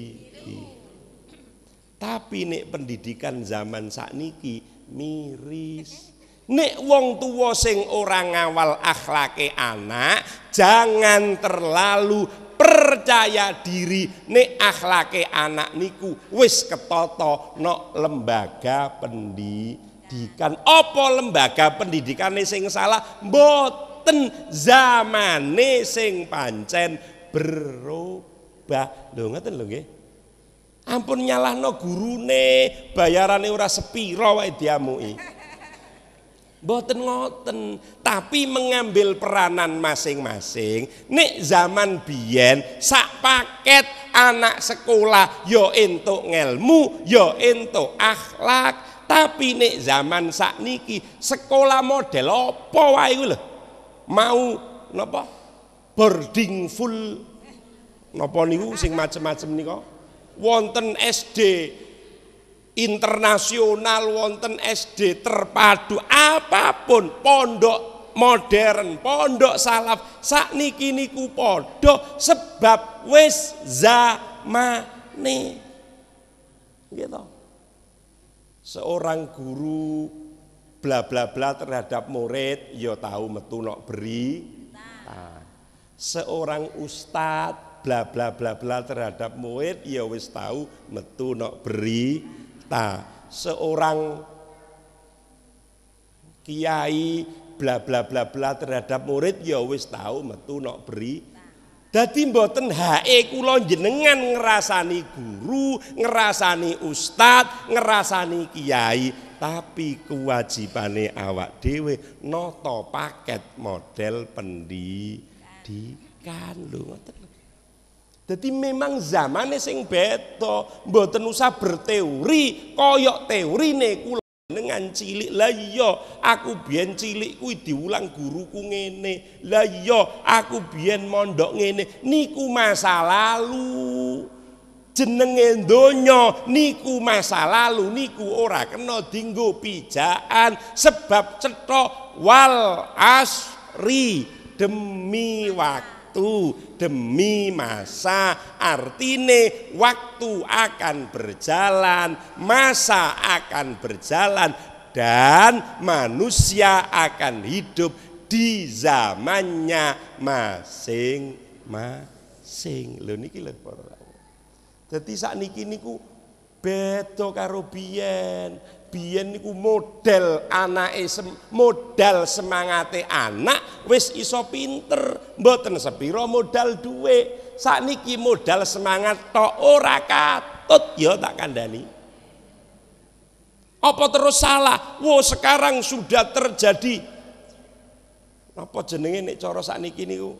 tapi nih pendidikan zaman sakniki miris Nek wong tuwa sing orang ngawal akhlake anak, jangan terlalu percaya diri nek akhlake anak niku wis ketoto no lembaga pendidikan. Apa lembaga ini sing salah? Mboten zaman sing pancen berubah. Loh ngerti lho nggih. Ampun guru gurune, bayarane ora sepiro wae diamui. Boten ngoten, tapi mengambil peranan masing-masing. Nek zaman biyen sak paket anak sekolah yo ya entuk ngelmu, yo ya entuk akhlak. Tapi nek zaman sak niki sekolah model apa wae lho. Mau napa? Boarding full napa niku sing macem-macem nika. Wonten SD internasional wonten SD terpadu apapun pondok modern pondok salaf sakniki niku padha sebab wis zamane gitu seorang guru bla bla bla terhadap murid ya tahu metu nok beri nah. seorang ustadz bla bla bla bla terhadap murid ya wis tahu metu nok beri kata seorang kiai bla bla bla bla terhadap murid ya wis tahu metu nok beri dadi mboten hae kula jenengan ngerasani guru ngerasani ustad ngerasani kiai tapi kewajibane awak dhewe noto paket model pendidikan lho ngoten Jadi memang zamannya sing beto Mboten usah berteori Koyok teori neku Dengan cilik lah iya Aku bian cilik kuih diulang guruku ngene Lah iya aku bian mondok ngene Niku masa lalu jenenge donya niku masa lalu niku ora kena dinggo pijakan sebab cetha wal asri demi waktu waktu demi masa artine waktu akan berjalan masa akan berjalan dan manusia akan hidup di zamannya masing-masing lho niki lho para saat sakniki niku beda karo biyen biyen niku model anake sem modal semangate anak wis iso pinter mboten sepiro modal duwe sakniki modal semangat tok ora katut ya tak kandani apa terus salah wo sekarang sudah terjadi apa jenenge nek cara sakniki niku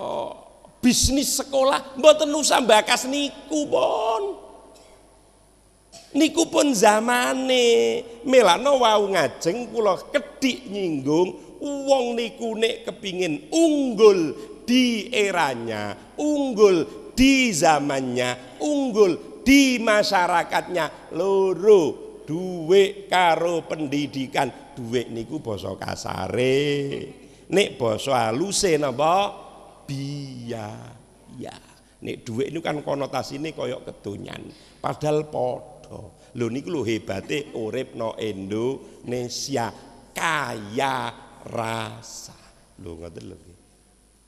oh, bisnis sekolah mboten usah bakas niku pon bon niku pun zamane melano wau ngajeng kula kedhik nyinggung uang niku nek kepingin unggul di eranya unggul di zamannya unggul di masyarakatnya loro duwe karo pendidikan duwe niku bosok kasare nek basa aluse napa biaya ya, nek duwe ini kan konotasine kaya ketunyan padahal pot lho niku lho hebate uripno Indonesia kaya rasa lho ngoten lho nggih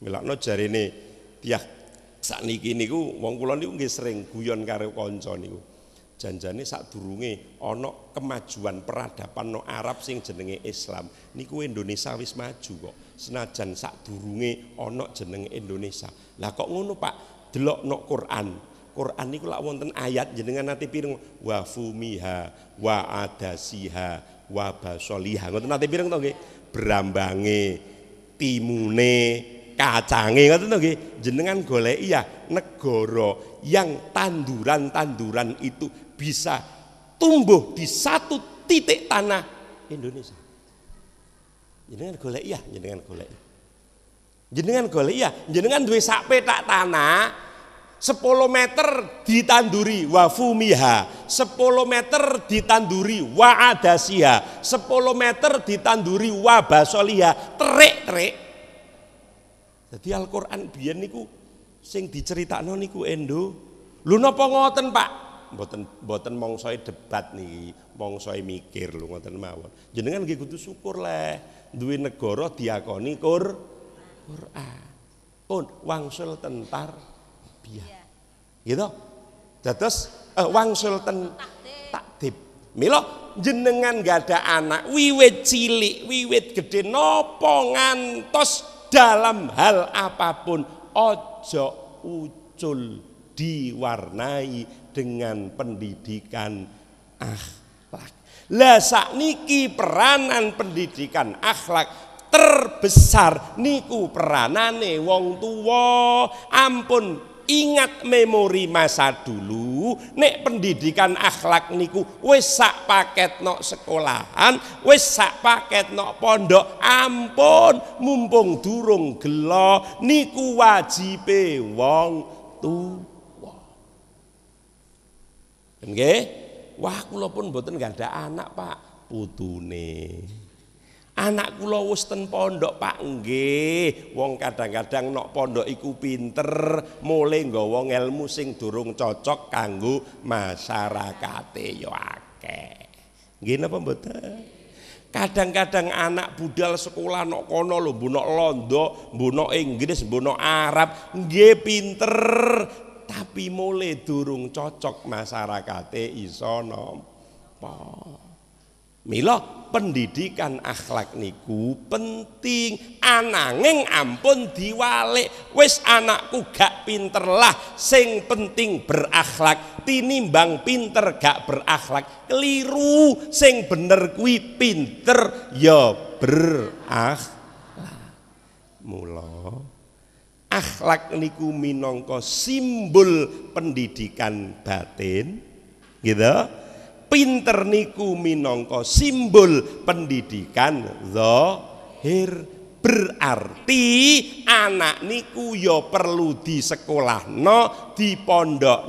melakno jarene tiyah sakniki niku wong kula niku nggih sering guyon karo kanca niku janjane sadurunge ana kemajuan peradaban no Arab sing jenenge Islam niku Indonesia wis maju kok senajan sadurunge ana jenenge Indonesia lah kok ngono Pak delok Quran Quran niku lak wonten ayat jenengan nate pireng wa fumiha wa adasiha wa basoliha. Ngoten nate pireng to nggih? Brambange, timune, kacange ngoten to nggih. Jenengan golek iya negara yang tanduran-tanduran itu bisa tumbuh di satu titik tanah Indonesia. Jenengan golek iya jenengan golek. Jenengan golek ya, jenengan duwe sak petak tanah 10 meter ditanduri wa fumiha 10 meter ditanduri wa adasiha 10 meter ditanduri wa basoliha terik-terik jadi Al-Qur'an biyen niku sing diceritakno niku endo lu napa ngoten Pak boten boten mongsoi debat nih, mongsoi mikir lu ngoten mawon jenengan gitu kudu syukur leh duwe negara diakoni a, pun wangsul tentar dia. Iya. Gitu. Dados uh, eh, wangsul ten takdib. Milo jenengan gak ada anak wiwit cilik, wiwit gede nopo ngantos dalam hal apapun ojo ucul diwarnai dengan pendidikan akhlak. Lah niki peranan pendidikan akhlak terbesar niku peranane wong tuwo, ampun ingat memori masa dulu nek pendidikan akhlak niku wis sak paket nok sekolahan wis sak paket nok pondok ampun mumpung durung gelo niku wajib wong tuwa nggih wah kula pun mboten gak ada anak Pak putune Anak kula wis ten pondok Pak nggih. Wong kadang-kadang nok pondok iku pinter, mule nggawa ilmu sing durung cocok kanggo masyarakat yoake. akeh. Nggih napa mboten? Kadang-kadang anak budal sekolah nok kono lho, Londo, bunok Inggris, bunok Arab, nggih pinter, tapi mule durung cocok masyarakat iso nampa. Mila pendidikan akhlak niku penting ananging ampun diwalik wis anakku gak pinter lah sing penting berakhlak tinimbang pinter gak berakhlak keliru sing bener kuwi pinter ya berakhlak mula akhlak niku minangka simbol pendidikan batin gitu pinter niku minongko simbol pendidikan zohir berarti anak niku yo ya perlu di di sekolah no no pondok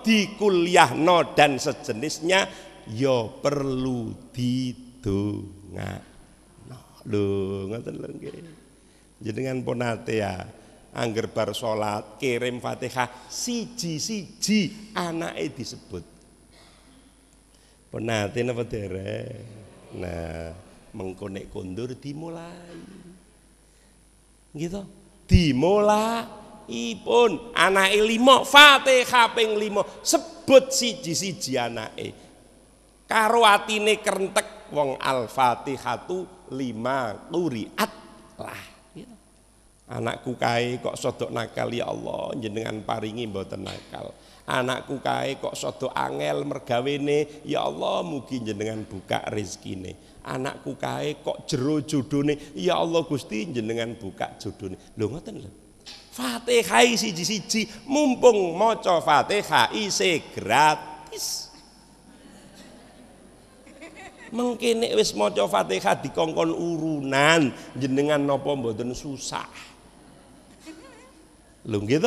di kuliah no dan sejenisnya yo ya perlu no. Lho, ngoten lho nggih. Jenengan ponate ya angger bar salat kirim Fatihah siji-siji anake disebut Nanti apa dereng? Nah, mengkonek kondur dimulai. Gitu. Dimulai pun anak limo, Fatihah ping limo, sebut siji-siji e Karo atine krentek wong al hatu lima quriat lah. Anakku kae kok sodok nakal ya Allah, jenengan paringi mboten nakal anakku kae kok sodo angel mergawene ya Allah mugi jenengan buka rezekine anakku kae kok jero jodone ya Allah Gusti jenengan buka jodone lho ngoten lho Fatihah siji-siji mumpung maca Fatihah ise gratis mengkene wis maca Fatihah dikongkon urunan jenengan napa mboten susah. Lho nggih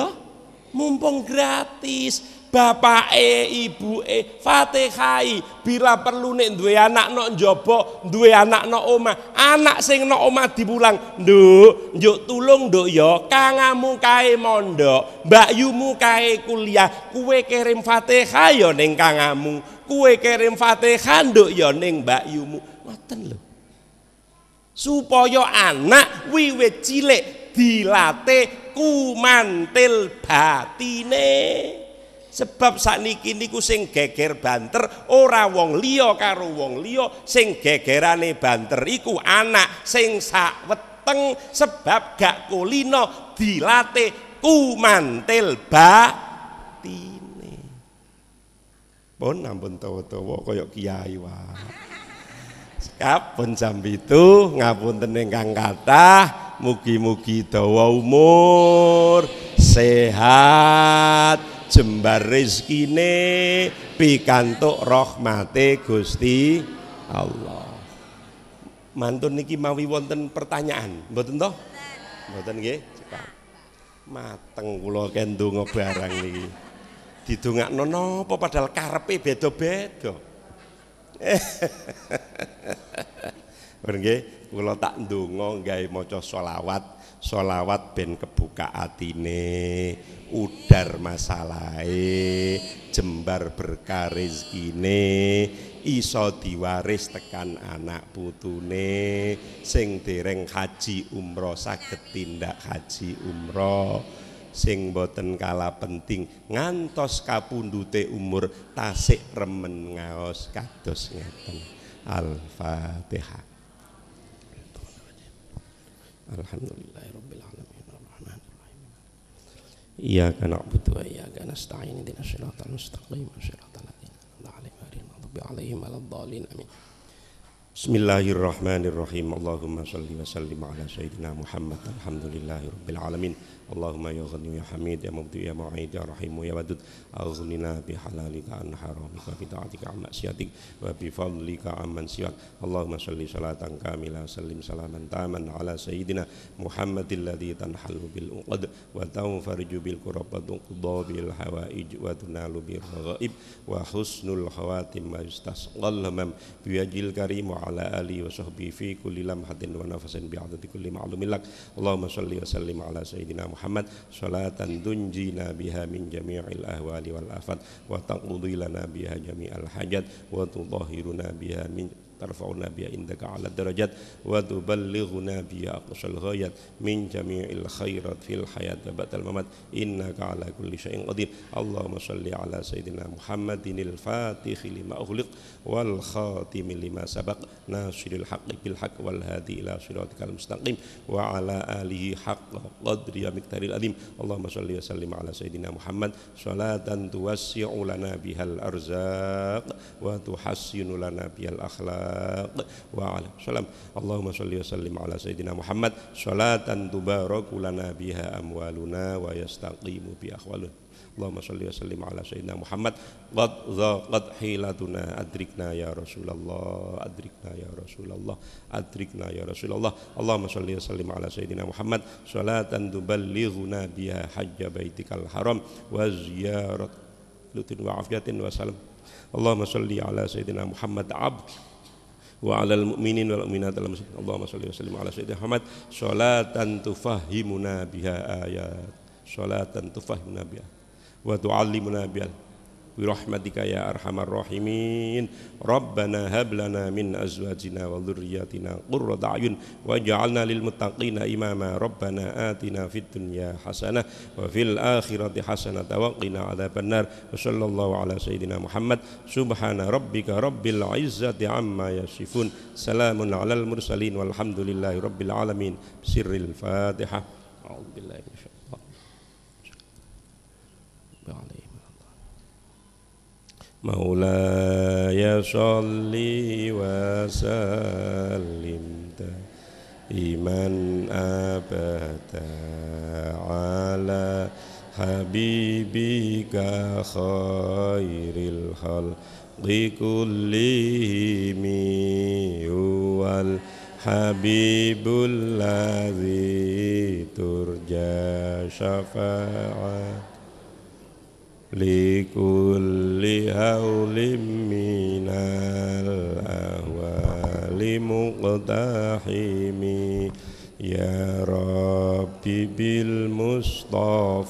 mumpung gratis bapak e ibu e fatihai bila perlu nih duwe anak no jopo duwe anak no oma anak sing no oma dipulang nduk njuk tulung do yo ya. kangamu kae mondok mbak yumu kae kuliah kue ya kirim fatihah yo ya neng kangamu kue kirim fatihah do yo neng mbak yumu ngoten lho supaya anak wiwit cilik dilatih Ku mantil batine sebab sakniki niku sing geger banter ora wong liya karo wong liya sing gegerane banter iku anak sing sak weteng sebab gak kulino dilate ku mantil batine pun ampun tawa-tawa kaya kiai wae Kapun jam itu ngapunten ingkang kathah Mugi-mugi dawa umur, sehat, jembar rezekine, pikantuk rahmate Gusti Allah. Mantun niki mawi wonten pertanyaan, mboten toh? Mboten nggih, Mateng kula kendonga barang niki. Didongakno napa padahal karepe beda-beda. Nggih, kula tak ndonga gawe maca selawat selawat ben kebuka atine udar masalahe jembar berkah rezekine iso diwaris tekan anak putune sing dereng haji umroh saged tindak haji umroh sing boten kala penting ngantos kapundute umur tasik remen ngaos kados ngeten al fatihah Alhamdulillahirabbil alamin rahim. Iyyaka na'budu wa iyyaka nasta'in ihdinas siratal mustaqim siratal ladzina an'amta alaihim alim alaihim waladdallin amin. Bismillahirrahmanirrahim. Allahumma shalli wa sallim ala sayyidina Muhammad. Alhamdulillahirabbil alamin. Allahumma ya ghani ya hamid ya mubdi ya mu'id ya rahim ya wadud aghnina bi halalika an haramika bi ta'atika amma syatik wa bi fadlika amman siwak Allahumma salli salatan kamila sallim salaman taman ala sayyidina Muhammadil ladzi tanhalu bil uqad wa tawfarju bil kurabatu qadabil hawaij wa tunalu bil ghaib wa husnul khawatim wa yustasqal hamam bi ajil karim wa ala ali wa fi kulli lamhatin wa nafasin bi adadi kulli Allahumma salli wa sallim ala sayyidina Muhammad Muhammad salatan tunjina biha min jami'il ahwali wal afat wa taqudi lana biha jami'al hajat wa tudhahiruna biha min ترفعنا بها عندك على الدرجات وتبلغنا بها أقصى الغايات من جميع الخيرات في الحياة بعد الممات إنك على كل شيء قدير اللهم صل على سيدنا محمد الفاتح لما أغلق والخاتم لما سبق ناصر الحق بالحق والهادي إلى صراطك المستقيم وعلى آله حق قدر يا مقدار الأديم اللهم صل وسلم على سيدنا محمد صلاة توسع لنا بها الأرزاق وتحسن لنا بها الأخلاق الأخلاق وعلى سلام اللهم صل وسلم على سيدنا محمد صلاة تبارك لنا بها أموالنا ويستقيم بأخوالنا اللهم صل وسلم على سيدنا محمد قد ضاقت حيلتنا أدركنا يا رسول الله أدركنا يا رسول الله أدركنا يا رسول الله اللهم صل وسلم على سيدنا محمد صلاة تبلغنا بها حج بيتك الحرام وزيارة لطن وعافية وسلام اللهم صل على سيدنا محمد عبد wa 'alal mu'minin wal mu'minat dalam Allahumma shalli wa sallim ala sayyidina Muhammad sholatan tufahhimuna biha ayat sholatan tufahhimuna biha wa tu'allimuna biha برحمتك يا أرحم الراحمين ربنا هب لنا من أزواجنا وذرياتنا قرة أعين واجعلنا للمتقين إماما ربنا آتنا في الدنيا حسنة وفي الآخرة حسنة وقنا عذاب النار وصلى الله على سيدنا محمد سبحان ربك رب العزة عما يصفون سلام على المرسلين والحمد لله رب العالمين سر الفاتحة أعوذ بالله من الشيطان الرجيم مولاي صل وسلم دائما أبدا على حبيبك خير الخلق كلهم هو الحبيب الذي ترجى شفاعته likulli haulim minal awali muqtahimi Ya Rabbi bil Mustafa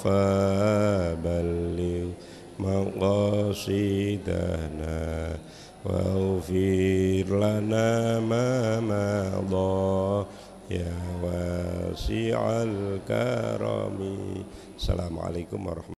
balil maqasidana wa ufir lana ma madha ya wasi'al karami Assalamualaikum warahmatullahi